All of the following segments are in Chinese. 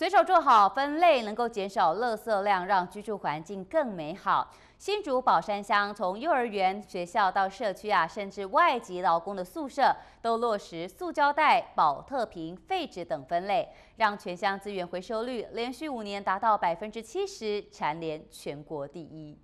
随手做好分类，能够减少垃圾量，让居住环境更美好。新竹宝山乡从幼儿园、学校到社区啊，甚至外籍劳工的宿舍，都落实塑胶袋、保特瓶、废纸等分类，让全乡资源回收率连续五年达到百分之七十，蝉联全国第一。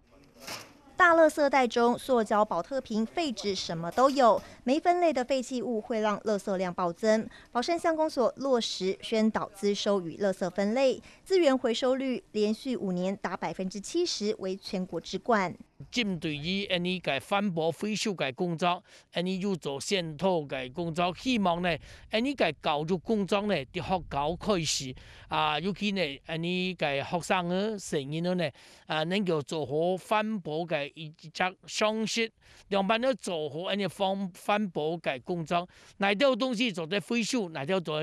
大垃圾袋中，塑胶、保特瓶、废纸，什么都有。没分类的废弃物会让垃圾量暴增。宝山乡公所落实宣导资收与垃圾分类，资源回收率连续五年达百分之七十，为全国之冠。针对于安尼个反驳回收个工作，安尼又做渗透个工作，希望呢安尼个教育工作呢，伫学校开始啊，尤其呢安尼个学生个成了呢啊，能够做好反驳个一则双识，两班都做好安尼反反驳个工作，哪条东西做得回收，哪条做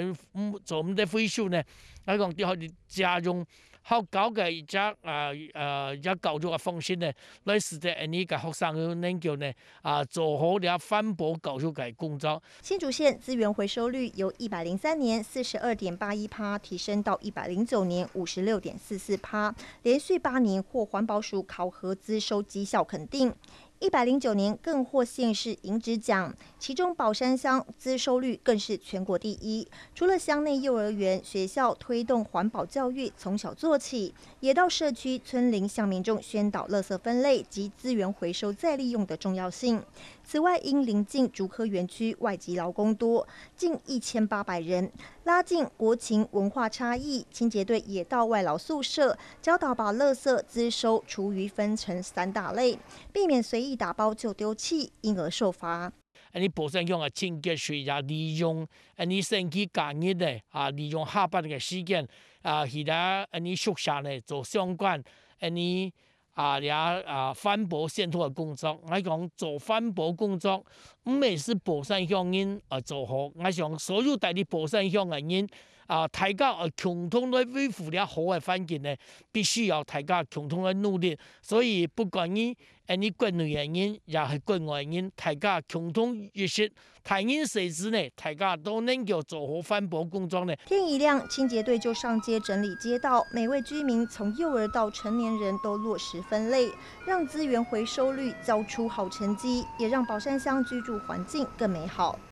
做唔得回收呢？我讲伫学校加中，学高个一则啊啊一教育啊，放心呢来。使得你嘅学生能够呢啊做好了翻博搞修改公招新竹县资源回收率由一百零三年四十二点八一趴提升到一百零九年五十六点四四趴连续八年获环保署考核资收绩效肯定一百零九年更获县市银质奖，其中宝山乡资收率更是全国第一。除了乡内幼儿园、学校推动环保教育，从小做起，也到社区、村林向民众宣导垃圾分类及资源回收再利用的重要性。此外，因临近竹科园区，外籍劳工多，近一千八百人，拉近国情文化差异，清洁队也到外劳宿舍教导把垃圾资收厨余分成三大类，避免随意。打包就丢弃，因而受罚。你啊，清洁利用，啊，你啊，利用下班的时间啊，啊，你宿舍呢做相关，啊，啊啊的工作。我讲做工作，唔是乡人啊做好。我所有乡的人啊，大家共同来维护好环境呢，必须要大家共同努力。所以不管你。诶，你国内原因也系国外原因，大家共同意识，谈因设置呢，大家都能够做好环保工作呢。天一亮，清洁队就上街整理街道，每位居民从幼儿到成年人都落实分类，让资源回收率交出好成绩，也让宝山乡居住环境更美好。